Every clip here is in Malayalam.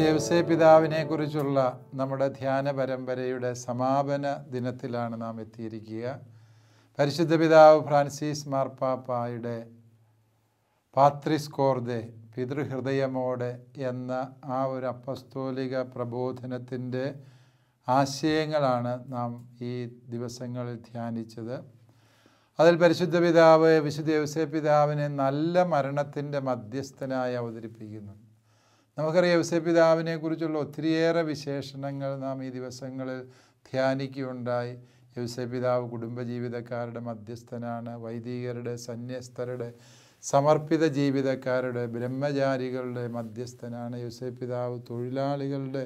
ദേവസേ പിതാവിനെ കുറിച്ചുള്ള നമ്മുടെ ധ്യാന പരമ്പരയുടെ സമാപന ദിനത്തിലാണ് നാം എത്തിയിരിക്കുക പരിശുദ്ധ പിതാവ് ഫ്രാൻസിസ് മാർപ്പാപ്പായുടെ കോർദെ പിതൃഹൃദയമോടെ എന്ന ആ ഒരു അപ്പസ്തോലിക പ്രബോധനത്തിൻ്റെ ആശയങ്ങളാണ് നാം ഈ ദിവസങ്ങളിൽ ധ്യാനിച്ചത് അതിൽ പരിശുദ്ധ പിതാവ് വിശുദ്ധ ദേവസേ പിതാവിനെ നല്ല മരണത്തിൻ്റെ മധ്യസ്ഥനായി അവതരിപ്പിക്കുന്നുണ്ട് നമുക്കറിയാം യവസപിതാവിനെ കുറിച്ചുള്ള ഒത്തിരിയേറെ വിശേഷണങ്ങൾ നാം ഈ ദിവസങ്ങളിൽ ധ്യാനിക്കുകയുണ്ടായി യവസപിതാവ് കുടുംബജീവിതക്കാരുടെ മധ്യസ്ഥനാണ് വൈദികരുടെ സന്യസ്തരുടെ സമർപ്പിത ജീവിതക്കാരുടെ ബ്രഹ്മചാരികളുടെ മധ്യസ്ഥനാണ് യവസപിതാവ് തൊഴിലാളികളുടെ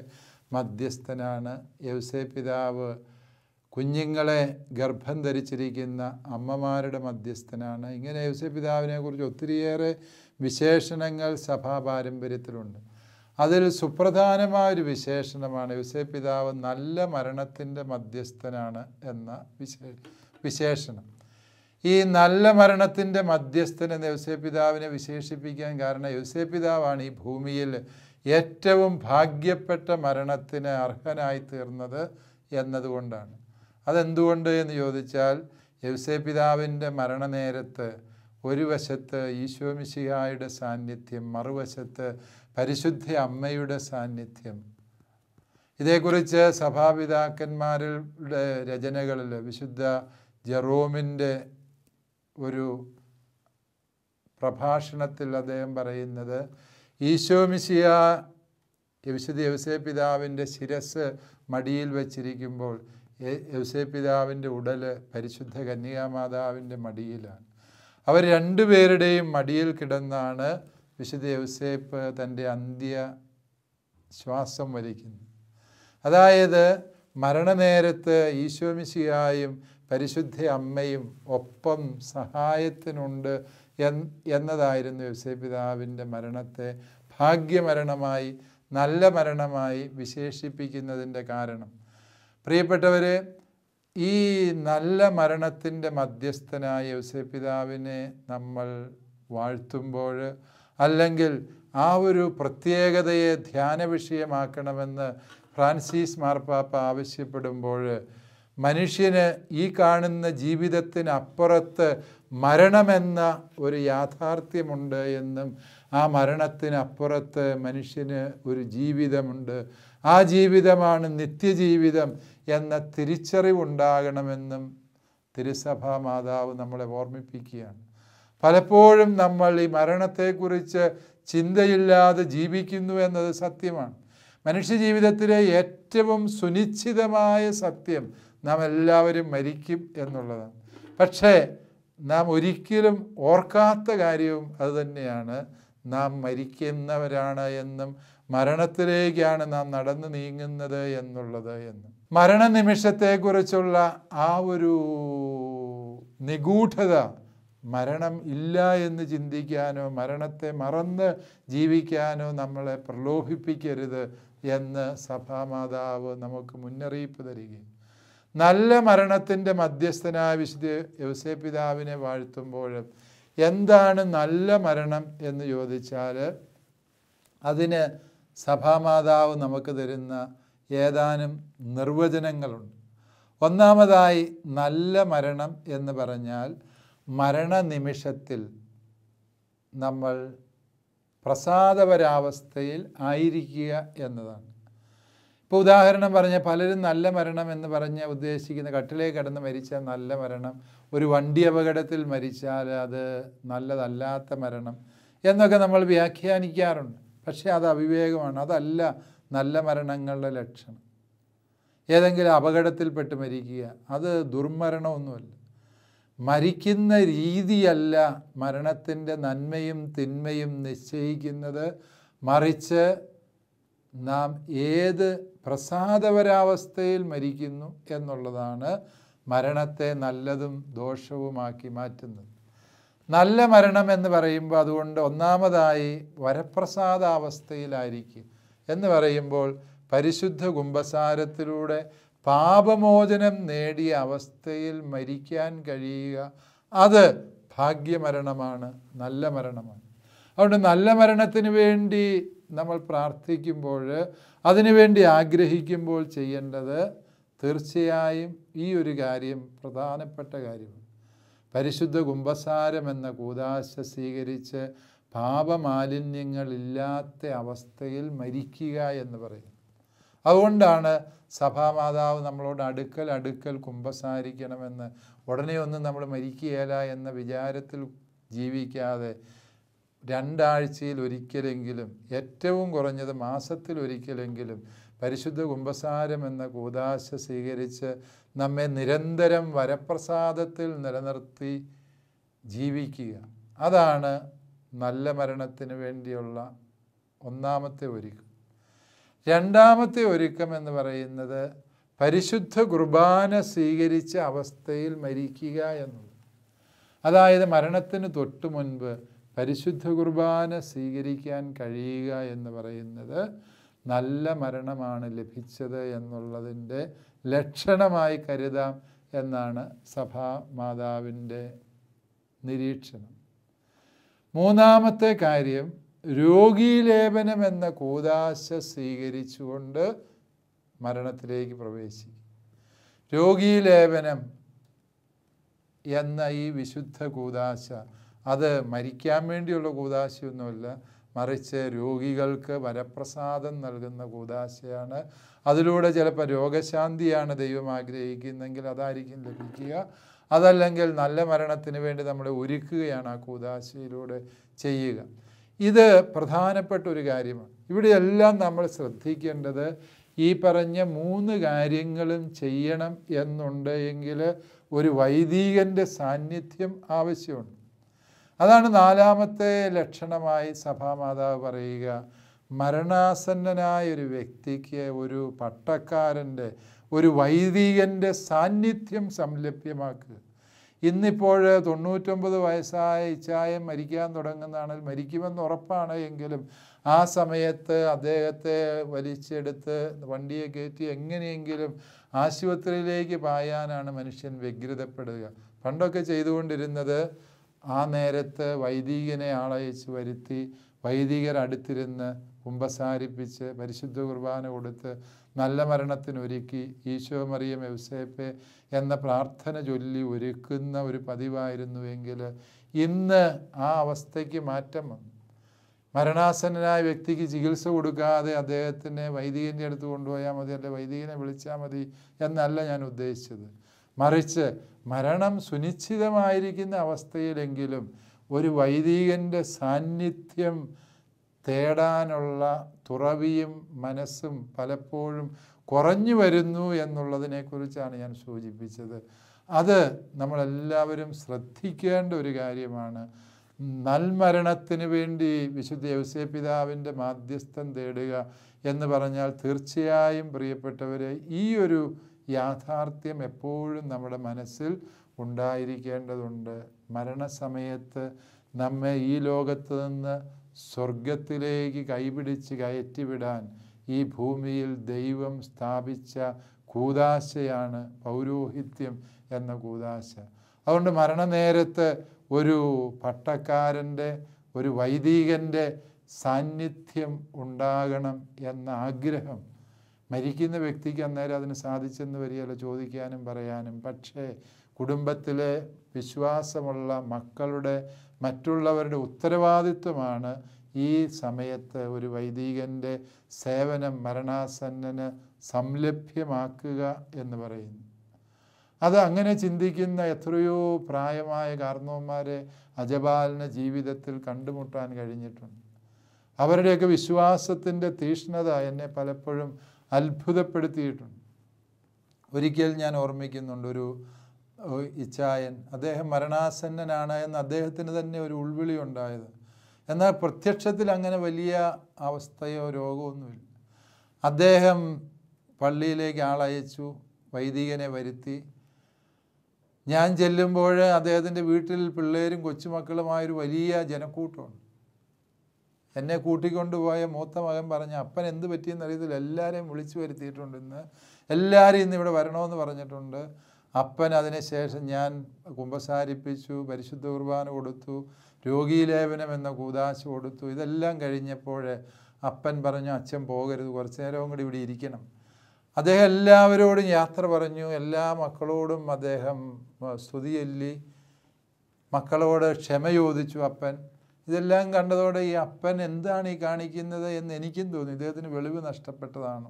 മധ്യസ്ഥനാണ് യവസപിതാവ് കുഞ്ഞുങ്ങളെ ഗർഭം ധരിച്ചിരിക്കുന്ന അമ്മമാരുടെ മധ്യസ്ഥനാണ് ഇങ്ങനെ കുറിച്ച് ഒത്തിരിയേറെ വിശേഷണങ്ങൾ സഭാപാരമ്പര്യത്തിലുണ്ട് അതിൽ സുപ്രധാനമായ ഒരു വിശേഷണമാണ് യുസേ പിതാവ് നല്ല മരണത്തിൻ്റെ മധ്യസ്ഥനാണ് എന്ന വിശേ വിശേഷണം ഈ നല്ല മരണത്തിൻ്റെ മധ്യസ്ഥൻ എന്ന യുസേ പിതാവിനെ വിശേഷിപ്പിക്കാൻ കാരണം യുസേ പിതാവാണ് ഈ ഭൂമിയിൽ ഏറ്റവും ഭാഗ്യപ്പെട്ട മരണത്തിന് അർഹനായി തീർന്നത് എന്നതുകൊണ്ടാണ് അതെന്തുകൊണ്ട് എന്ന് ചോദിച്ചാൽ യുസേ പിതാവിൻ്റെ മരണനേരത്ത് ഒരു വശത്ത് ഈശോമിശിഹായുടെ സാന്നിധ്യം മറുവശത്ത് പരിശുദ്ധ അമ്മയുടെ സാന്നിധ്യം ഇതേക്കുറിച്ച് സഭാപിതാക്കന്മാരുടെ രചനകളിൽ വിശുദ്ധ ജെറോമിൻ്റെ ഒരു പ്രഭാഷണത്തിൽ അദ്ദേഹം പറയുന്നത് ഈശോമിശിയ യവശുദ്ധ യവസേ പിതാവിൻ്റെ ശിരസ് മടിയിൽ വച്ചിരിക്കുമ്പോൾ യവസേ പിതാവിൻ്റെ ഉടൽ പരിശുദ്ധ കന്യകാമാതാവിൻ്റെ മടിയിലാണ് അവർ രണ്ടുപേരുടെയും മടിയിൽ കിടന്നാണ് വിശുദ്ധ യൗസേപ്പ് തൻ്റെ അന്ത്യ ശ്വാസം വലിക്കുന്നു അതായത് മരണനേരത്ത് ഈശോമിശിയായും പരിശുദ്ധ അമ്മയും ഒപ്പം സഹായത്തിനുണ്ട് എന്നതായിരുന്നു പിതാവിൻ്റെ മരണത്തെ ഭാഗ്യമരണമായി നല്ല മരണമായി വിശേഷിപ്പിക്കുന്നതിൻ്റെ കാരണം പ്രിയപ്പെട്ടവരെ ഈ നല്ല മരണത്തിൻ്റെ മധ്യസ്ഥനായ പിതാവിനെ നമ്മൾ വാഴ്ത്തുമ്പോൾ അല്ലെങ്കിൽ ആ ഒരു പ്രത്യേകതയെ ധ്യാന വിഷയമാക്കണമെന്ന് ഫ്രാൻസിസ് മാർപ്പാപ്പ ആവശ്യപ്പെടുമ്പോൾ മനുഷ്യന് ഈ കാണുന്ന ജീവിതത്തിനപ്പുറത്ത് മരണമെന്ന ഒരു യാഥാർത്ഥ്യമുണ്ട് എന്നും ആ മരണത്തിനപ്പുറത്ത് മനുഷ്യന് ഒരു ജീവിതമുണ്ട് ആ ജീവിതമാണ് നിത്യജീവിതം എന്ന തിരിച്ചറിവുണ്ടാകണമെന്നും തിരുസഭാ മാതാവ് നമ്മളെ ഓർമ്മിപ്പിക്കുകയാണ് പലപ്പോഴും നമ്മൾ ഈ മരണത്തെക്കുറിച്ച് ചിന്തയില്ലാതെ ജീവിക്കുന്നു എന്നത് സത്യമാണ് മനുഷ്യജീവിതത്തിലെ ഏറ്റവും സുനിശ്ചിതമായ സത്യം നാം എല്ലാവരും മരിക്കും എന്നുള്ളതാണ് പക്ഷേ നാം ഒരിക്കലും ഓർക്കാത്ത കാര്യവും അതുതന്നെയാണ് നാം മരിക്കുന്നവരാണ് എന്നും മരണത്തിലേക്കാണ് നാം നടന്നു നീങ്ങുന്നത് എന്നുള്ളത് എന്നും മരണനിമിഷത്തെക്കുറിച്ചുള്ള ആ ഒരു നിഗൂഢത മരണം ഇല്ല എന്ന് ചിന്തിക്കാനോ മരണത്തെ മറന്ന് ജീവിക്കാനോ നമ്മളെ പ്രലോഭിപ്പിക്കരുത് എന്ന് സഭാമാതാവ് നമുക്ക് മുന്നറിയിപ്പ് തരികയും നല്ല മരണത്തിൻ്റെ മധ്യസ്ഥനായ വിശുദ്ധ യവസേ പിതാവിനെ വാഴ്ത്തുമ്പോഴും എന്താണ് നല്ല മരണം എന്ന് ചോദിച്ചാൽ അതിന് സഭാമാതാവ് നമുക്ക് തരുന്ന ഏതാനും നിർവചനങ്ങളുണ്ട് ഒന്നാമതായി നല്ല മരണം എന്ന് പറഞ്ഞാൽ മരണനിമിഷത്തിൽ നമ്മൾ പ്രസാദപരാവസ്ഥയിൽ ആയിരിക്കുക എന്നതാണ് ഇപ്പോൾ ഉദാഹരണം പറഞ്ഞ പലരും നല്ല മരണം എന്ന് പറഞ്ഞ് ഉദ്ദേശിക്കുന്ന കട്ടിലേ കിടന്ന് മരിച്ച നല്ല മരണം ഒരു വണ്ടി അപകടത്തിൽ മരിച്ചാൽ അത് നല്ലതല്ലാത്ത മരണം എന്നൊക്കെ നമ്മൾ വ്യാഖ്യാനിക്കാറുണ്ട് പക്ഷേ അത് അവിവേകമാണ് അതല്ല നല്ല മരണങ്ങളുടെ ലക്ഷണം ഏതെങ്കിലും അപകടത്തിൽപ്പെട്ട് മരിക്കുക അത് ദുർമരണമൊന്നുമല്ല മരിക്കുന്ന രീതിയല്ല മരണത്തിൻ്റെ നന്മയും തിന്മയും നിശ്ചയിക്കുന്നത് മറിച്ച് നാം ഏത് പ്രസാദപരാവസ്ഥയിൽ മരിക്കുന്നു എന്നുള്ളതാണ് മരണത്തെ നല്ലതും ദോഷവുമാക്കി മാറ്റുന്നത് നല്ല മരണം എന്ന് പറയുമ്പോൾ അതുകൊണ്ട് ഒന്നാമതായി വരപ്രസാദാവസ്ഥയിലായിരിക്കും എന്ന് പറയുമ്പോൾ പരിശുദ്ധ കുംഭസാരത്തിലൂടെ പാപമോചനം നേടിയ അവസ്ഥയിൽ മരിക്കാൻ കഴിയുക അത് ഭാഗ്യമരണമാണ് നല്ല മരണമാണ് അതുകൊണ്ട് നല്ല മരണത്തിന് വേണ്ടി നമ്മൾ പ്രാർത്ഥിക്കുമ്പോൾ അതിനുവേണ്ടി ആഗ്രഹിക്കുമ്പോൾ ചെയ്യേണ്ടത് തീർച്ചയായും ഈ ഒരു കാര്യം പ്രധാനപ്പെട്ട കാര്യമാണ് പരിശുദ്ധ കുംഭസാരം എന്ന കൂതാശ സ്വീകരിച്ച് പാപമാലിന്യങ്ങളില്ലാത്ത അവസ്ഥയിൽ മരിക്കുക എന്ന് പറയും അതുകൊണ്ടാണ് സഭാമാതാവ് നമ്മളോട് അടുക്കൽ അടുക്കൽ കുമ്പസാരിക്കണമെന്ന് ഉടനെ ഒന്നും നമ്മൾ മരിക്കുകയില്ല എന്ന വിചാരത്തിൽ ജീവിക്കാതെ രണ്ടാഴ്ചയിൽ ഒരിക്കലെങ്കിലും ഏറ്റവും കുറഞ്ഞത് മാസത്തിൽ ഒരിക്കലെങ്കിലും പരിശുദ്ധ കുംഭസാരം എന്ന കൂതാശ സ്വീകരിച്ച് നമ്മെ നിരന്തരം വരപ്രസാദത്തിൽ നിലനിർത്തി ജീവിക്കുക അതാണ് നല്ല മരണത്തിന് വേണ്ടിയുള്ള ഒന്നാമത്തെ ഒരുക്കം രണ്ടാമത്തെ ഒരുക്കം എന്ന് പറയുന്നത് പരിശുദ്ധ കുർബാന സ്വീകരിച്ച അവസ്ഥയിൽ മരിക്കുക എന്നുള്ളത് അതായത് മരണത്തിന് തൊട്ടു മുൻപ് പരിശുദ്ധ കുർബാന സ്വീകരിക്കാൻ കഴിയുക എന്ന് പറയുന്നത് നല്ല മരണമാണ് ലഭിച്ചത് എന്നുള്ളതിൻ്റെ ലക്ഷണമായി കരുതാം എന്നാണ് സഭാ മാതാവിൻ്റെ നിരീക്ഷണം മൂന്നാമത്തെ കാര്യം രോഗീലേപനം എന്ന കൂതാശ സ്വീകരിച്ചുകൊണ്ട് മരണത്തിലേക്ക് പ്രവേശിക്കും രോഗീലേപനം എന്ന ഈ വിശുദ്ധ കൂതാശ അത് മരിക്കാൻ വേണ്ടിയുള്ള കൂതാശയൊന്നുമല്ല മറിച്ച് രോഗികൾക്ക് വരപ്രസാദം നൽകുന്ന കൂതാശയാണ് അതിലൂടെ ചിലപ്പോൾ രോഗശാന്തിയാണ് ദൈവം ആഗ്രഹിക്കുന്നതെങ്കിൽ അതായിരിക്കും ലഭിക്കുക അതല്ലെങ്കിൽ നല്ല മരണത്തിന് വേണ്ടി നമ്മളെ ഒരുക്കുകയാണ് ആ കൂതാശയിലൂടെ ചെയ്യുക ഇത് പ്രധാനപ്പെട്ട ഒരു കാര്യമാണ് ഇവിടെയെല്ലാം നമ്മൾ ശ്രദ്ധിക്കേണ്ടത് ഈ പറഞ്ഞ മൂന്ന് കാര്യങ്ങളും ചെയ്യണം എന്നുണ്ടെങ്കിൽ ഒരു വൈദികൻ്റെ സാന്നിധ്യം ആവശ്യമുണ്ട് അതാണ് നാലാമത്തെ ലക്ഷണമായി സഭാമാതാവ് പറയുക മരണാസന്നനായ ഒരു വ്യക്തിക്ക് ഒരു പട്ടക്കാരൻ്റെ ഒരു വൈദികൻ്റെ സാന്നിധ്യം സംലഭ്യമാക്കുക ഇന്നിപ്പോൾ തൊണ്ണൂറ്റൊമ്പത് വയസ്സായ ഇച്ചായം മരിക്കാൻ തുടങ്ങുന്നതാണ് മരിക്കുമെന്ന് ഉറപ്പാണ് എങ്കിലും ആ സമയത്ത് അദ്ദേഹത്തെ വലിച്ചെടുത്ത് വണ്ടിയെ കയറ്റി എങ്ങനെയെങ്കിലും ആശുപത്രിയിലേക്ക് പായാനാണ് മനുഷ്യൻ വ്യഗ്രതപ്പെടുക പണ്ടൊക്കെ ചെയ്തുകൊണ്ടിരുന്നത് ആ നേരത്ത് വൈദികനെ ആളയച്ച് വരുത്തി വൈദികർ അടുത്തിരുന്ന് കുമ്പസാരിപ്പിച്ച് പരിശുദ്ധ കുർബാന കൊടുത്ത് നല്ല മരണത്തിനൊരുക്കി ഈശോ മറിയം എവ്സേപ്പെ എന്ന പ്രാർത്ഥന ചൊല്ലി ഒരുക്കുന്ന ഒരു പതിവായിരുന്നുവെങ്കിൽ ഇന്ന് ആ അവസ്ഥയ്ക്ക് മാറ്റം വന്നു മരണാസന്നനായ വ്യക്തിക്ക് ചികിത്സ കൊടുക്കാതെ അദ്ദേഹത്തിനെ വൈദികൻ്റെ അടുത്ത് കൊണ്ടുപോയാൽ മതി അല്ലെ വൈദികനെ വിളിച്ചാൽ മതി എന്നല്ല ഞാൻ ഉദ്ദേശിച്ചത് മറിച്ച് മരണം സുനിശ്ചിതമായിരിക്കുന്ന അവസ്ഥയിലെങ്കിലും ഒരു വൈദികൻ്റെ സാന്നിധ്യം തേടാനുള്ള തുറവിയും മനസ്സും പലപ്പോഴും കുറഞ്ഞു വരുന്നു എന്നുള്ളതിനെക്കുറിച്ചാണ് ഞാൻ സൂചിപ്പിച്ചത് അത് നമ്മളെല്ലാവരും ശ്രദ്ധിക്കേണ്ട ഒരു കാര്യമാണ് നൽമരണത്തിന് വേണ്ടി വിശുദ്ധ യൗസേ പിതാവിൻ്റെ മാധ്യസ്ഥം തേടുക എന്ന് പറഞ്ഞാൽ തീർച്ചയായും പ്രിയപ്പെട്ടവരെ ഈ ഒരു യാഥാർത്ഥ്യം എപ്പോഴും നമ്മുടെ മനസ്സിൽ ഉണ്ടായിരിക്കേണ്ടതുണ്ട് മരണസമയത്ത് നമ്മെ ഈ ലോകത്ത് നിന്ന് സ്വർഗത്തിലേക്ക് കൈപിടിച്ച് കയറ്റിവിടാൻ ഈ ഭൂമിയിൽ ദൈവം സ്ഥാപിച്ച കൂതാശയാണ് പൗരോഹിത്യം എന്ന കൂതാശ അതുകൊണ്ട് മരണനേരത്ത് ഒരു പട്ടക്കാരൻ്റെ ഒരു വൈദികൻ്റെ സാന്നിധ്യം ഉണ്ടാകണം എന്ന ആഗ്രഹം മരിക്കുന്ന വ്യക്തിക്ക് അന്നേരം അതിന് സാധിച്ചെന്ന് വരികയല്ല ചോദിക്കാനും പറയാനും പക്ഷേ കുടുംബത്തിലെ വിശ്വാസമുള്ള മക്കളുടെ മറ്റുള്ളവരുടെ ഉത്തരവാദിത്വമാണ് ഈ സമയത്ത് ഒരു വൈദികൻ്റെ സേവനം മരണാസന്നന് സംലഭ്യമാക്കുക എന്ന് പറയുന്നു അത് അങ്ങനെ ചിന്തിക്കുന്ന എത്രയോ പ്രായമായ കാർന്നവന്മാരെ അജപാലിന് ജീവിതത്തിൽ കണ്ടുമുട്ടാൻ കഴിഞ്ഞിട്ടുണ്ട് അവരുടെയൊക്കെ വിശ്വാസത്തിൻ്റെ തീഷ്ണത എന്നെ പലപ്പോഴും അത്ഭുതപ്പെടുത്തിയിട്ടുണ്ട് ഒരിക്കൽ ഞാൻ ഓർമ്മിക്കുന്നുണ്ട് ഒരു ഇച്ചായൻ അദ്ദേഹം മരണാസന്നനാണ് എന്ന് അദ്ദേഹത്തിന് തന്നെ ഒരു ഉൾവിളി ഉണ്ടായത് എന്നാൽ പ്രത്യക്ഷത്തിൽ അങ്ങനെ വലിയ അവസ്ഥയോ രോഗമൊന്നുമില്ല അദ്ദേഹം പള്ളിയിലേക്ക് ആളയച്ചു വൈദികനെ വരുത്തി ഞാൻ ചെല്ലുമ്പോൾ അദ്ദേഹത്തിൻ്റെ വീട്ടിൽ പിള്ളേരും കൊച്ചുമക്കളുമായൊരു വലിയ ജനക്കൂട്ടമുണ്ട് എന്നെ കൂട്ടിക്കൊണ്ടുപോയ മൂത്ത മകൻ പറഞ്ഞ അപ്പൻ എന്ത് പറ്റിയെന്നറിയത്തില്ല എല്ലാവരെയും വിളിച്ചു വരുത്തിയിട്ടുണ്ട് ഇന്ന് എല്ലാവരും ഇന്ന് ഇവിടെ വരണമെന്ന് പറഞ്ഞിട്ടുണ്ട് അപ്പൻ അതിനുശേഷം ഞാൻ കുമ്പസാരിപ്പിച്ചു പരിശുദ്ധ കുർബാന കൊടുത്തു രോഗീലേപനം എന്ന കൂതാശ കൊടുത്തു ഇതെല്ലാം കഴിഞ്ഞപ്പോൾ അപ്പൻ പറഞ്ഞു അച്ഛൻ പോകരുത് കുറച്ച് നേരവും കൂടി ഇവിടെ ഇരിക്കണം അദ്ദേഹം എല്ലാവരോടും യാത്ര പറഞ്ഞു എല്ലാ മക്കളോടും അദ്ദേഹം സ്തുതിയല്ലി മക്കളോട് ക്ഷമ ചോദിച്ചു അപ്പൻ ഇതെല്ലാം കണ്ടതോടെ ഈ അപ്പൻ എന്താണ് ഈ കാണിക്കുന്നത് എന്ന് എനിക്കും തോന്നി ഇദ്ദേഹത്തിന് വെളിവ് നഷ്ടപ്പെട്ടതാണ്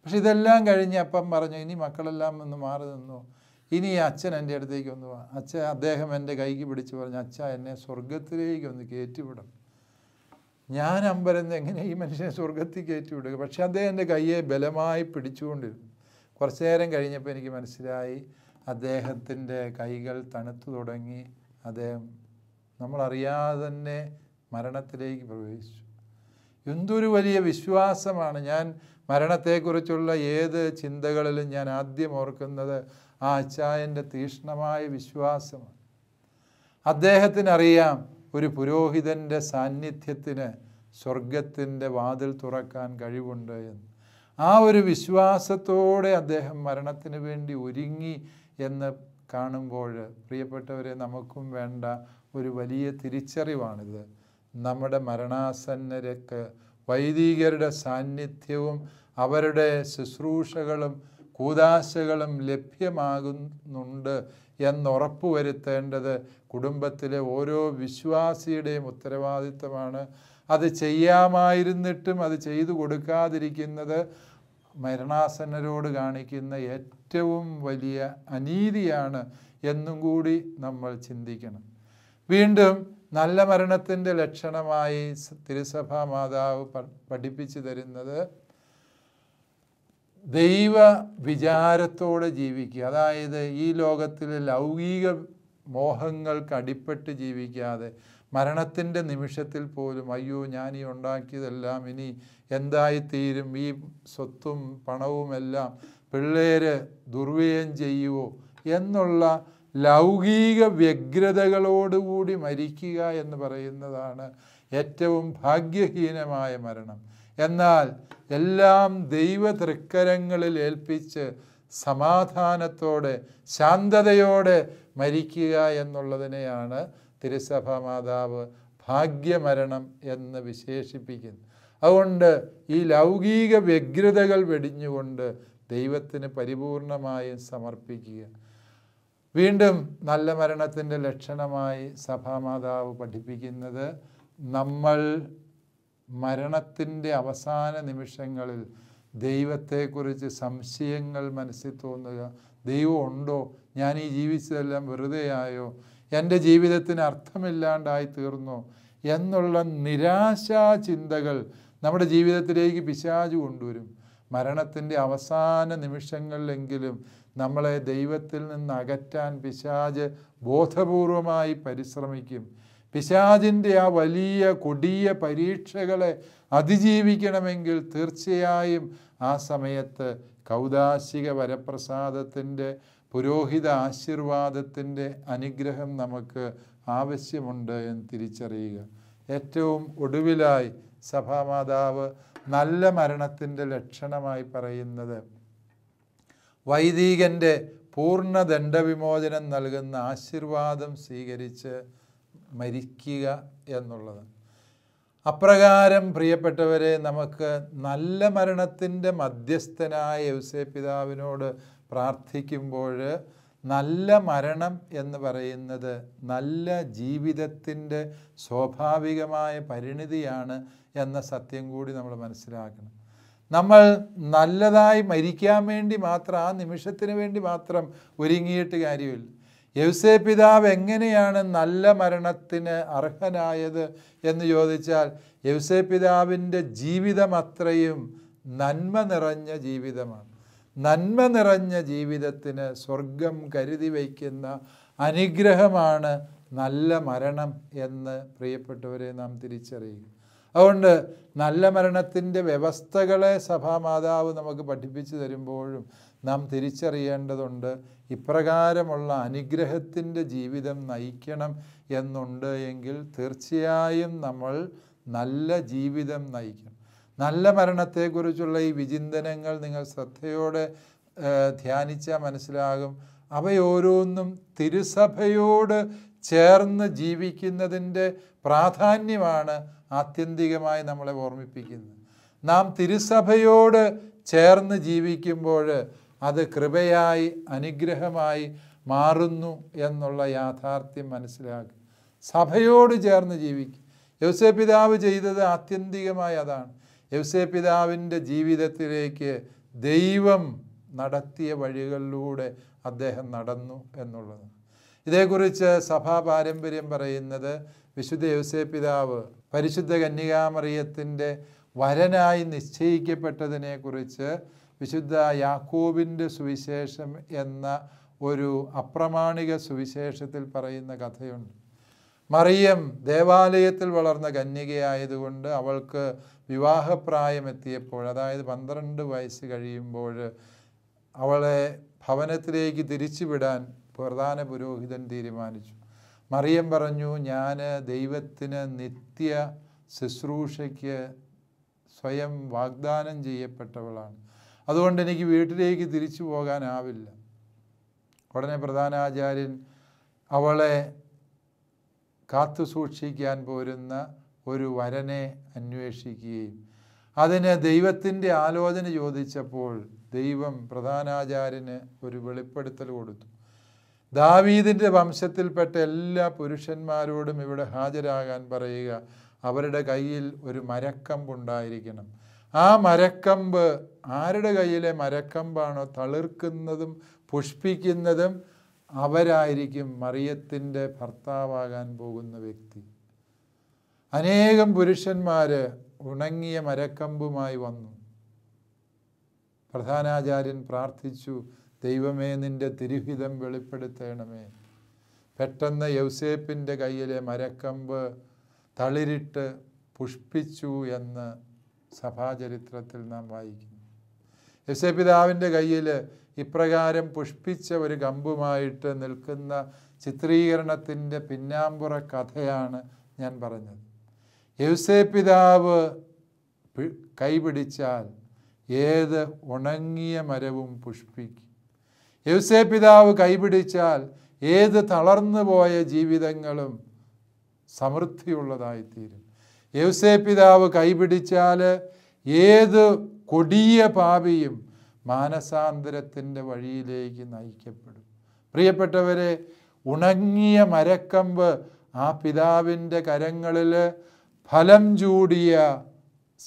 പക്ഷെ ഇതെല്ലാം കഴിഞ്ഞ് അപ്പം പറഞ്ഞു ഇനി മക്കളെല്ലാം ഒന്ന് മാറി നിന്നു ഇനി ഈ അച്ഛൻ എൻ്റെ അടുത്തേക്ക് ഒന്ന് വാ അച്ഛ അദ്ദേഹം എൻ്റെ കൈക്ക് പിടിച്ച് പറഞ്ഞു അച്ഛ എന്നെ സ്വർഗത്തിലേക്ക് ഒന്ന് കയറ്റിവിടും ഞാൻ അമ്പരന്ന് എങ്ങനെ ഈ മനുഷ്യനെ സ്വർഗത്തിൽ കയറ്റിവിടുക പക്ഷേ അദ്ദേഹം എൻ്റെ കയ്യെ ബലമായി പിടിച്ചുകൊണ്ടിരുന്നു കുറച്ച് നേരം കഴിഞ്ഞപ്പോൾ എനിക്ക് മനസ്സിലായി അദ്ദേഹത്തിൻ്റെ കൈകൾ തണുത്തു തുടങ്ങി അദ്ദേഹം നമ്മളറിയാതെ തന്നെ മരണത്തിലേക്ക് പ്രവേശിച്ചു എന്തൊരു വലിയ വിശ്വാസമാണ് ഞാൻ മരണത്തെക്കുറിച്ചുള്ള ഏത് ചിന്തകളിലും ഞാൻ ആദ്യം ഓർക്കുന്നത് ആ അച്ചായൻ്റെ തീഷ്ണമായ വിശ്വാസമാണ് അദ്ദേഹത്തിനറിയാം ഒരു പുരോഹിതൻ്റെ സാന്നിധ്യത്തിന് സ്വർഗത്തിൻ്റെ വാതിൽ തുറക്കാൻ കഴിവുണ്ട് എന്ന് ആ ഒരു വിശ്വാസത്തോടെ അദ്ദേഹം മരണത്തിന് വേണ്ടി ഒരുങ്ങി എന്ന് കാണുമ്പോൾ പ്രിയപ്പെട്ടവരെ നമുക്കും വേണ്ട ഒരു വലിയ തിരിച്ചറിവാണിത് നമ്മുടെ മരണാസന്നരക്ക് വൈദികരുടെ സാന്നിധ്യവും അവരുടെ ശുശ്രൂഷകളും കൂതാശകളും ലഭ്യമാകുന്നുണ്ട് വരുത്തേണ്ടത് കുടുംബത്തിലെ ഓരോ വിശ്വാസിയുടെയും ഉത്തരവാദിത്തമാണ് അത് ചെയ്യാമായിരുന്നിട്ടും അത് ചെയ്തു കൊടുക്കാതിരിക്കുന്നത് മരണാസന്നരോട് കാണിക്കുന്ന ഏറ്റവും വലിയ അനീതിയാണ് എന്നും കൂടി നമ്മൾ ചിന്തിക്കണം വീണ്ടും നല്ല മരണത്തിൻ്റെ ലക്ഷണമായി തിരുസഭാ മാതാവ് പഠിപ്പിച്ചു തരുന്നത് ദൈവ വിചാരത്തോടെ ജീവിക്കുക അതായത് ഈ ലോകത്തിലെ ലൗകിക മോഹങ്ങൾക്ക് അടിപ്പെട്ട് ജീവിക്കാതെ മരണത്തിൻ്റെ നിമിഷത്തിൽ പോലും അയ്യോ ഞാൻ ഈ ഉണ്ടാക്കിയതെല്ലാം ഇനി എന്തായിത്തീരും ഈ സ്വത്തും എല്ലാം പിള്ളേര് ദുർവ്യയം ചെയ്യുവോ എന്നുള്ള ലൗകിക വ്യഗ്രതകളോടുകൂടി മരിക്കുക എന്ന് പറയുന്നതാണ് ഏറ്റവും ഭാഗ്യഹീനമായ മരണം എന്നാൽ എല്ലാം ദൈവ തൃക്കരങ്ങളിൽ ഏൽപ്പിച്ച് സമാധാനത്തോടെ ശാന്തതയോടെ മരിക്കുക എന്നുള്ളതിനെയാണ് തിരുസഭ മാതാവ് ഭാഗ്യമരണം എന്ന് വിശേഷിപ്പിക്കുന്നത് അതുകൊണ്ട് ഈ ലൗകിക വ്യഗ്രതകൾ വെടിഞ്ഞുകൊണ്ട് ദൈവത്തിന് പരിപൂർണമായും സമർപ്പിക്കുക വീണ്ടും നല്ല മരണത്തിൻ്റെ ലക്ഷണമായി സഭാമാതാവ് പഠിപ്പിക്കുന്നത് നമ്മൾ മരണത്തിൻ്റെ അവസാന നിമിഷങ്ങളിൽ ദൈവത്തെക്കുറിച്ച് സംശയങ്ങൾ മനസ്സിൽ തോന്നുക ദൈവം ഉണ്ടോ ഞാൻ ഈ ജീവിച്ചതെല്ലാം വെറുതെയായോ എൻ്റെ ജീവിതത്തിന് അർത്ഥമില്ലാണ്ടായി തീർന്നോ എന്നുള്ള നിരാശാ ചിന്തകൾ നമ്മുടെ ജീവിതത്തിലേക്ക് പിശാചു കൊണ്ടുവരും മരണത്തിൻ്റെ അവസാന നിമിഷങ്ങളിലെങ്കിലും നമ്മളെ ദൈവത്തിൽ നിന്ന് അകറ്റാൻ പിശാജ് ബോധപൂർവമായി പരിശ്രമിക്കും പിശാജിൻ്റെ ആ വലിയ കൊടിയ പരീക്ഷകളെ അതിജീവിക്കണമെങ്കിൽ തീർച്ചയായും ആ സമയത്ത് കൗദാശിക വരപ്രസാദത്തിൻ്റെ പുരോഹിത ആശീർവാദത്തിൻ്റെ അനുഗ്രഹം നമുക്ക് ആവശ്യമുണ്ട് എന്ന് തിരിച്ചറിയുക ഏറ്റവും ഒടുവിലായി സഭാമാതാവ് നല്ല മരണത്തിൻ്റെ ലക്ഷണമായി പറയുന്നത് വൈദികൻ്റെ പൂർണ്ണ ദണ്ഡവിമോചനം നൽകുന്ന ആശീർവാദം സ്വീകരിച്ച് മരിക്കുക എന്നുള്ളത് അപ്രകാരം പ്രിയപ്പെട്ടവരെ നമുക്ക് നല്ല മരണത്തിൻ്റെ മധ്യസ്ഥനായ യൗസേ പിതാവിനോട് പ്രാർത്ഥിക്കുമ്പോൾ നല്ല മരണം എന്ന് പറയുന്നത് നല്ല ജീവിതത്തിൻ്റെ സ്വാഭാവികമായ പരിണിതിയാണ് എന്ന സത്യം കൂടി നമ്മൾ മനസ്സിലാക്കണം നമ്മൾ നല്ലതായി മരിക്കാൻ വേണ്ടി മാത്രം ആ നിമിഷത്തിന് വേണ്ടി മാത്രം ഒരുങ്ങിയിട്ട് കാര്യമില്ല യൗസേ പിതാവ് എങ്ങനെയാണ് നല്ല മരണത്തിന് അർഹനായത് എന്ന് ചോദിച്ചാൽ യൗസേ പിതാവിൻ്റെ ജീവിതം അത്രയും നന്മ നിറഞ്ഞ ജീവിതമാണ് നന്മ നിറഞ്ഞ ജീവിതത്തിന് സ്വർഗം കരുതി വയ്ക്കുന്ന അനുഗ്രഹമാണ് നല്ല മരണം എന്ന് പ്രിയപ്പെട്ടവരെ നാം തിരിച്ചറിയുക അതുകൊണ്ട് നല്ല മരണത്തിൻ്റെ വ്യവസ്ഥകളെ സഭാമാതാവ് നമുക്ക് പഠിപ്പിച്ചു തരുമ്പോഴും നാം തിരിച്ചറിയേണ്ടതുണ്ട് ഇപ്രകാരമുള്ള അനുഗ്രഹത്തിൻ്റെ ജീവിതം നയിക്കണം എന്നുണ്ട് എങ്കിൽ തീർച്ചയായും നമ്മൾ നല്ല ജീവിതം നയിക്കണം നല്ല മരണത്തെക്കുറിച്ചുള്ള ഈ വിചിന്തനങ്ങൾ നിങ്ങൾ ശ്രദ്ധയോടെ ധ്യാനിച്ചാൽ മനസ്സിലാകും അവയോരോന്നും തിരുസഭയോട് ചേർന്ന് ജീവിക്കുന്നതിൻ്റെ പ്രാധാന്യമാണ് ആത്യന്തികമായി നമ്മളെ ഓർമ്മിപ്പിക്കുന്നത് നാം തിരുസഭയോട് ചേർന്ന് ജീവിക്കുമ്പോൾ അത് കൃപയായി അനുഗ്രഹമായി മാറുന്നു എന്നുള്ള യാഥാർത്ഥ്യം മനസ്സിലാക്കുക സഭയോട് ചേർന്ന് ജീവിക്കുക യൗസെ പിതാവ് ചെയ്തത് ആത്യന്തികമായി അതാണ് യൗസെ പിതാവിൻ്റെ ജീവിതത്തിലേക്ക് ദൈവം നടത്തിയ വഴികളിലൂടെ അദ്ദേഹം നടന്നു എന്നുള്ളത് ഇതേക്കുറിച്ച് സഭാ പാരമ്പര്യം പറയുന്നത് വിശുദ്ധ യൗസെ പിതാവ് പരിശുദ്ധ കന്യകാമറിയത്തിൻ്റെ വരനായി നിശ്ചയിക്കപ്പെട്ടതിനെക്കുറിച്ച് വിശുദ്ധ യാക്കോബിൻ്റെ സുവിശേഷം എന്ന ഒരു അപ്രമാണിക സുവിശേഷത്തിൽ പറയുന്ന കഥയുണ്ട് മറിയം ദേവാലയത്തിൽ വളർന്ന കന്യകയായതുകൊണ്ട് അവൾക്ക് വിവാഹപ്രായം എത്തിയപ്പോൾ അതായത് പന്ത്രണ്ട് വയസ്സ് കഴിയുമ്പോൾ അവളെ ഭവനത്തിലേക്ക് തിരിച്ചുവിടാൻ പ്രധാന പുരോഹിതൻ തീരുമാനിച്ചു മറിയം പറഞ്ഞു ഞാൻ ദൈവത്തിന് നിത്യ ശുശ്രൂഷയ്ക്ക് സ്വയം വാഗ്ദാനം ചെയ്യപ്പെട്ടവളാണ് അതുകൊണ്ട് എനിക്ക് വീട്ടിലേക്ക് തിരിച്ചു പോകാനാവില്ല ഉടനെ പ്രധാനാചാര്യൻ അവളെ കാത്തു സൂക്ഷിക്കാൻ പോരുന്ന ഒരു വരനെ അന്വേഷിക്കുകയും അതിന് ദൈവത്തിൻ്റെ ആലോചന ചോദിച്ചപ്പോൾ ദൈവം പ്രധാനാചാര്യന് ഒരു വെളിപ്പെടുത്തൽ കൊടുത്തു ദാവീദിൻ്റെ വംശത്തിൽപ്പെട്ട എല്ലാ പുരുഷന്മാരോടും ഇവിടെ ഹാജരാകാൻ പറയുക അവരുടെ കയ്യിൽ ഒരു മരക്കമ്പുണ്ടായിരിക്കണം ആ മരക്കമ്പ് ആരുടെ കയ്യിലെ മരക്കമ്പാണോ തളിർക്കുന്നതും പുഷ്പിക്കുന്നതും അവരായിരിക്കും മറിയത്തിൻ്റെ ഭർത്താവാകാൻ പോകുന്ന വ്യക്തി അനേകം പുരുഷന്മാർ ഉണങ്ങിയ മരക്കമ്പുമായി വന്നു പ്രധാനാചാര്യൻ പ്രാർത്ഥിച്ചു ദൈവമേ നിൻ്റെ തിരുഹിതം വെളിപ്പെടുത്തണമേ പെട്ടെന്ന് യൗസേപ്പിൻ്റെ കയ്യിലെ മരക്കമ്പ് തളിരിട്ട് പുഷ്പിച്ചു എന്ന് സഭാചരിത്രത്തിൽ നാം വായിക്കും യശപിതാവിൻ്റെ കയ്യിൽ ഇപ്രകാരം പുഷ്പിച്ച ഒരു കമ്പുമായിട്ട് നിൽക്കുന്ന ചിത്രീകരണത്തിൻ്റെ പിന്നാമ്പുറ കഥയാണ് ഞാൻ പറഞ്ഞത് പിതാവ് കൈപിടിച്ചാൽ ഏത് ഉണങ്ങിയ മരവും പുഷ്പിക്കും പിതാവ് കൈപിടിച്ചാൽ ഏത് തളർന്നു പോയ ജീവിതങ്ങളും സമൃദ്ധിയുള്ളതായിത്തീരും പിതാവ് കൈപിടിച്ചാൽ ഏത് കൊടിയ പാപിയും മാനസാന്തരത്തിൻ്റെ വഴിയിലേക്ക് നയിക്കപ്പെടും പ്രിയപ്പെട്ടവരെ ഉണങ്ങിയ മരക്കമ്പ് ആ പിതാവിൻ്റെ കരങ്ങളിൽ ഫലം ചൂടിയ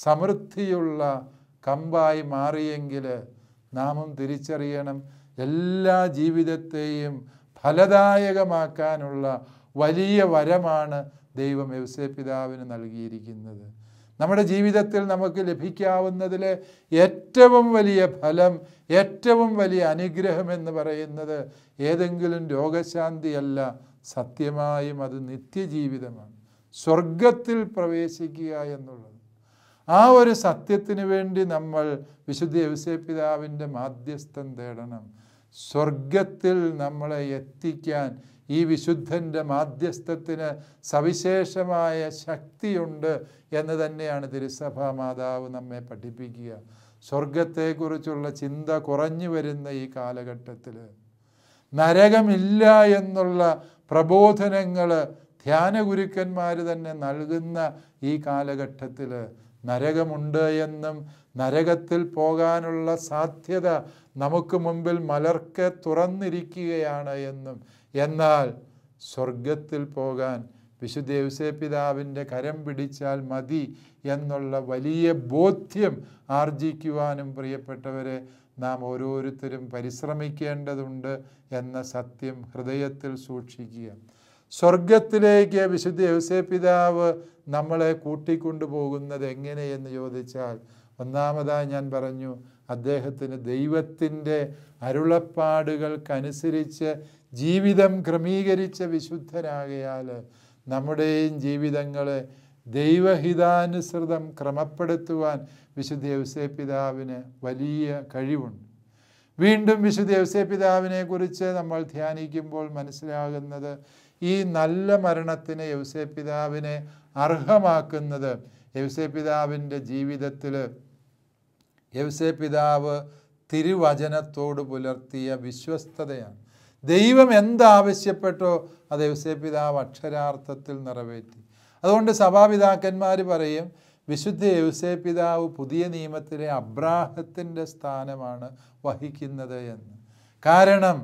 സമൃദ്ധിയുള്ള കമ്പായി മാറിയെങ്കിൽ നാമും തിരിച്ചറിയണം എല്ലാ ജീവിതത്തെയും ഫലദായകമാക്കാനുള്ള വലിയ വരമാണ് ദൈവം യവസേ പിതാവിന് നൽകിയിരിക്കുന്നത് നമ്മുടെ ജീവിതത്തിൽ നമുക്ക് ലഭിക്കാവുന്നതിലെ ഏറ്റവും വലിയ ഫലം ഏറ്റവും വലിയ അനുഗ്രഹം എന്ന് പറയുന്നത് ഏതെങ്കിലും രോഗശാന്തിയല്ല സത്യമായും അത് നിത്യജീവിതമാണ് സ്വർഗത്തിൽ പ്രവേശിക്കുക എന്നുള്ളത് ആ ഒരു സത്യത്തിന് വേണ്ടി നമ്മൾ വിശുദ്ധ യവസേപിതാവിൻ്റെ മാധ്യസ്ഥം തേടണം സ്വർഗത്തിൽ നമ്മളെ എത്തിക്കാൻ ഈ വിശുദ്ധൻ്റെ മാധ്യസ്ഥത്തിന് സവിശേഷമായ ശക്തിയുണ്ട് എന്ന് തന്നെയാണ് തിരുസഭാ മാതാവ് നമ്മെ പഠിപ്പിക്കുക സ്വർഗത്തെക്കുറിച്ചുള്ള ചിന്ത കുറഞ്ഞു വരുന്ന ഈ കാലഘട്ടത്തിൽ നരകമില്ല എന്നുള്ള പ്രബോധനങ്ങൾ ധ്യാനഗുരുക്കന്മാർ തന്നെ നൽകുന്ന ഈ കാലഘട്ടത്തിൽ നരകമുണ്ട് എന്നും നരകത്തിൽ പോകാനുള്ള സാധ്യത നമുക്ക് മുമ്പിൽ മലർക്കെ തുറന്നിരിക്കുകയാണ് എന്നും എന്നാൽ സ്വർഗത്തിൽ പോകാൻ വിശുദ്ധ യൗസേപിതാവിൻ്റെ കരം പിടിച്ചാൽ മതി എന്നുള്ള വലിയ ബോധ്യം ആർജിക്കുവാനും പ്രിയപ്പെട്ടവരെ നാം ഓരോരുത്തരും പരിശ്രമിക്കേണ്ടതുണ്ട് എന്ന സത്യം ഹൃദയത്തിൽ സൂക്ഷിക്കുക സ്വർഗത്തിലേക്ക് വിശുദ്ധ യൗസേപിതാവ് നമ്മളെ കൂട്ടിക്കൊണ്ടുപോകുന്നത് എങ്ങനെയെന്ന് ചോദിച്ചാൽ ഒന്നാമതായി ഞാൻ പറഞ്ഞു അദ്ദേഹത്തിന് ദൈവത്തിൻ്റെ അരുളപ്പാടുകൾക്കനുസരിച്ച് ജീവിതം ക്രമീകരിച്ച വിശുദ്ധരാകയാൽ നമ്മുടെയും ജീവിതങ്ങളെ ദൈവഹിതാനുസൃതം ക്രമപ്പെടുത്തുവാൻ വിശുദ്ധ യൗസേ പിതാവിന് വലിയ കഴിവുണ്ട് വീണ്ടും വിശുദ്ധ യൗസേ പിതാവിനെ കുറിച്ച് നമ്മൾ ധ്യാനിക്കുമ്പോൾ മനസ്സിലാകുന്നത് ഈ നല്ല മരണത്തിന് യൗസേ പിതാവിനെ അർഹമാക്കുന്നത് യൗസേ പിതാവിൻ്റെ ജീവിതത്തിൽ യൗസേ പിതാവ് തിരുവചനത്തോട് പുലർത്തിയ വിശ്വസ്തതയാണ് ദൈവം എന്താവശ്യപ്പെട്ടോ അത് യൗസേ പിതാവ് അക്ഷരാർത്ഥത്തിൽ നിറവേറ്റി അതുകൊണ്ട് സഭാപിതാക്കന്മാർ പറയും വിശുദ്ധ യൗസേ പിതാവ് പുതിയ നിയമത്തിലെ അബ്രാഹത്തിൻ്റെ സ്ഥാനമാണ് വഹിക്കുന്നത് എന്ന് കാരണം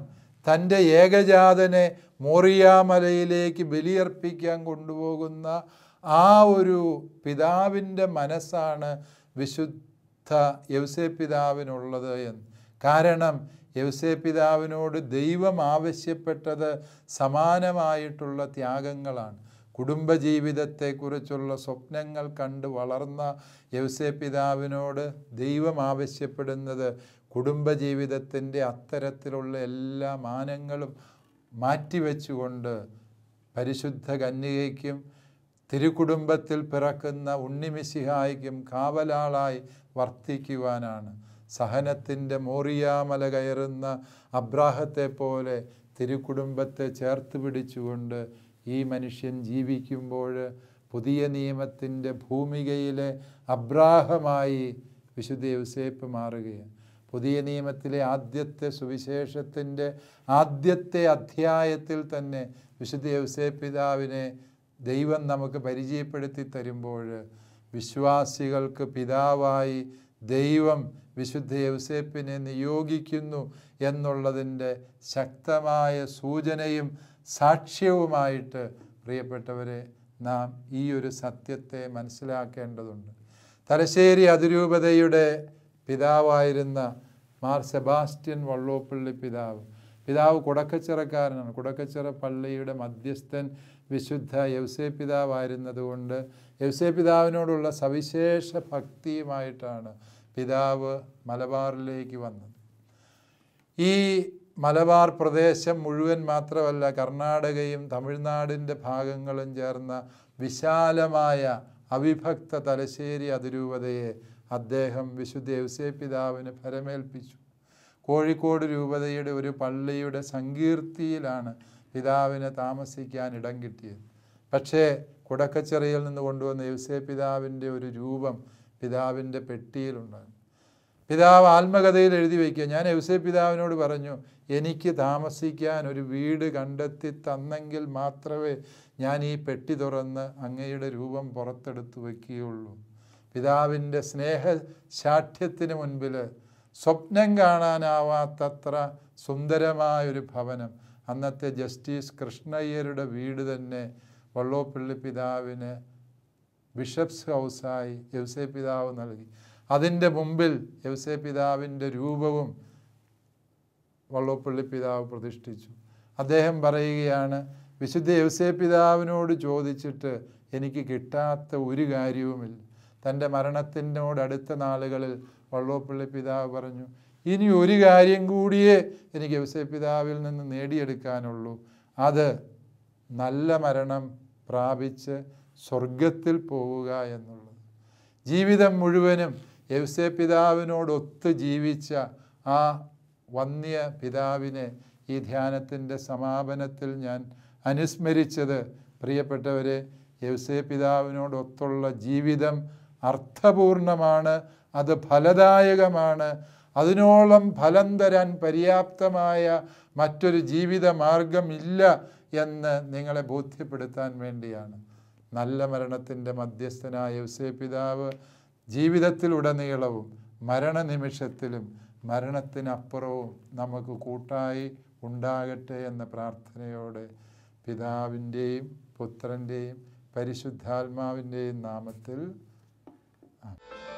തൻ്റെ ഏകജാതനെ മോറിയാമലയിലേക്ക് ബലിയർപ്പിക്കാൻ കൊണ്ടുപോകുന്ന ആ ഒരു പിതാവിൻ്റെ മനസ്സാണ് വിശുദ്ധ യവസേ പിതാവിനുള്ളത് എന്ന് കാരണം യവസേ പിതാവിനോട് ദൈവം ആവശ്യപ്പെട്ടത് സമാനമായിട്ടുള്ള ത്യാഗങ്ങളാണ് കുടുംബജീവിതത്തെക്കുറിച്ചുള്ള സ്വപ്നങ്ങൾ കണ്ട് വളർന്ന യവസേ പിതാവിനോട് ദൈവം ആവശ്യപ്പെടുന്നത് കുടുംബജീവിതത്തിൻ്റെ അത്തരത്തിലുള്ള എല്ലാ മാനങ്ങളും മാറ്റിവെച്ചുകൊണ്ട് പരിശുദ്ധ കന്യകയ്ക്കും തിരുകുടുംബത്തിൽ പിറക്കുന്ന ഉണ്ണിമിശിഹായിക്കും കാവലാളായി വർത്തിക്കുവാനാണ് സഹനത്തിൻ്റെ മോറിയാമല കയറുന്ന അബ്രാഹത്തെ പോലെ തിരുക്കുടുംബത്തെ ചേർത്ത് പിടിച്ചുകൊണ്ട് ഈ മനുഷ്യൻ ജീവിക്കുമ്പോൾ പുതിയ നിയമത്തിൻ്റെ ഭൂമികയിലെ അബ്രാഹമായി വിശുദ്ധ യുസേപ്പ് മാറുകയാണ് പുതിയ നിയമത്തിലെ ആദ്യത്തെ സുവിശേഷത്തിൻ്റെ ആദ്യത്തെ അധ്യായത്തിൽ തന്നെ വിശുദ്ധ യൗസേപിതാവിനെ ദൈവം നമുക്ക് പരിചയപ്പെടുത്തി തരുമ്പോൾ വിശ്വാസികൾക്ക് പിതാവായി ദൈവം വിശുദ്ധ യൗസേപ്പിനെ നിയോഗിക്കുന്നു എന്നുള്ളതിൻ്റെ ശക്തമായ സൂചനയും സാക്ഷ്യവുമായിട്ട് പ്രിയപ്പെട്ടവരെ നാം ഈ ഒരു സത്യത്തെ മനസ്സിലാക്കേണ്ടതുണ്ട് തലശ്ശേരി അതിരൂപതയുടെ പിതാവായിരുന്ന മാർ സെബാസ്റ്റ്യൻ വള്ളോപ്പള്ളി പിതാവ് പിതാവ് കുടക്കച്ചിറക്കാരനാണ് കുടക്കച്ചിറ പള്ളിയുടെ മധ്യസ്ഥൻ വിശുദ്ധ യവ്സേ പിതാവായിരുന്നതുകൊണ്ട് യവ്സേ പിതാവിനോടുള്ള സവിശേഷ ഭക്തിയുമായിട്ടാണ് പിതാവ് മലബാറിലേക്ക് വന്നത് ഈ മലബാർ പ്രദേശം മുഴുവൻ മാത്രമല്ല കർണാടകയും തമിഴ്നാടിൻ്റെ ഭാഗങ്ങളും ചേർന്ന വിശാലമായ അവിഭക്ത തലശ്ശേരി അതിരൂപതയെ അദ്ദേഹം വിശുദ്ധ ഔസേ പിതാവിന് ഫരമേൽപ്പിച്ചു കോഴിക്കോട് രൂപതയുടെ ഒരു പള്ളിയുടെ സങ്കീർത്തിയിലാണ് പിതാവിന് താമസിക്കാൻ ഇടം കിട്ടിയത് പക്ഷേ കുടക്കച്ചെറിയിൽ നിന്ന് കൊണ്ടുവന്ന യുസേ പിതാവിൻ്റെ ഒരു രൂപം പിതാവിൻ്റെ പെട്ടിയിലുണ്ടായിരുന്നു പിതാവ് ആത്മകഥയിൽ എഴുതി വയ്ക്കുക ഞാൻ യുസേ പിതാവിനോട് പറഞ്ഞു എനിക്ക് താമസിക്കാൻ ഒരു വീട് കണ്ടെത്തി തന്നെങ്കിൽ മാത്രമേ ഞാൻ ഈ പെട്ടി തുറന്ന് അങ്ങയുടെ രൂപം പുറത്തെടുത്ത് വയ്ക്കുകയുള്ളൂ പിതാവിൻ്റെ സ്നേഹശാഠ്യത്തിന് മുൻപിൽ സ്വപ്നം കാണാനാവാത്തത്ര സുന്ദരമായൊരു ഭവനം അന്നത്തെ ജസ്റ്റിസ് കൃഷ്ണയ്യരുടെ വീട് തന്നെ വള്ളോപ്പള്ളി പിതാവിന് ബിഷപ്സ് ഹൗസായി യവ്സേ പിതാവ് നൽകി അതിൻ്റെ മുമ്പിൽ യവ്സേ പിതാവിൻ്റെ രൂപവും വള്ളോപ്പള്ളി പിതാവ് പ്രതിഷ്ഠിച്ചു അദ്ദേഹം പറയുകയാണ് വിശുദ്ധ യവ്സേ പിതാവിനോട് ചോദിച്ചിട്ട് എനിക്ക് കിട്ടാത്ത ഒരു കാര്യവുമില്ല തൻ്റെ മരണത്തിനോടടുത്ത അടുത്ത നാളുകളിൽ വള്ളോപ്പള്ളി പിതാവ് പറഞ്ഞു ഇനി ഒരു കാര്യം കൂടിയേ എനിക്ക് യവസേ പിതാവിൽ നിന്ന് നേടിയെടുക്കാനുള്ളൂ അത് നല്ല മരണം പ്രാപിച്ച് സ്വർഗത്തിൽ പോവുക എന്നുള്ളത് ജീവിതം മുഴുവനും യവസേ പിതാവിനോടൊത്ത് ജീവിച്ച ആ വന്യ പിതാവിനെ ഈ ധ്യാനത്തിൻ്റെ സമാപനത്തിൽ ഞാൻ അനുസ്മരിച്ചത് പ്രിയപ്പെട്ടവരെ യവസേ പിതാവിനോടൊത്തുള്ള ജീവിതം അർത്ഥപൂർണമാണ് അത് ഫലദായകമാണ് അതിനോളം ഫലം തരാൻ പര്യാപ്തമായ മറ്റൊരു ജീവിത മാർഗമില്ല എന്ന് നിങ്ങളെ ബോധ്യപ്പെടുത്താൻ വേണ്ടിയാണ് നല്ല മരണത്തിൻ്റെ മധ്യസ്ഥനായ യുസേപിതാവ് ജീവിതത്തിലുടനീളവും മരണനിമിഷത്തിലും മരണത്തിനപ്പുറവും നമുക്ക് കൂട്ടായി ഉണ്ടാകട്ടെ എന്ന പ്രാർത്ഥനയോടെ പിതാവിൻ്റെയും പുത്രൻ്റെയും പരിശുദ്ധാത്മാവിൻ്റെയും നാമത്തിൽ 啊。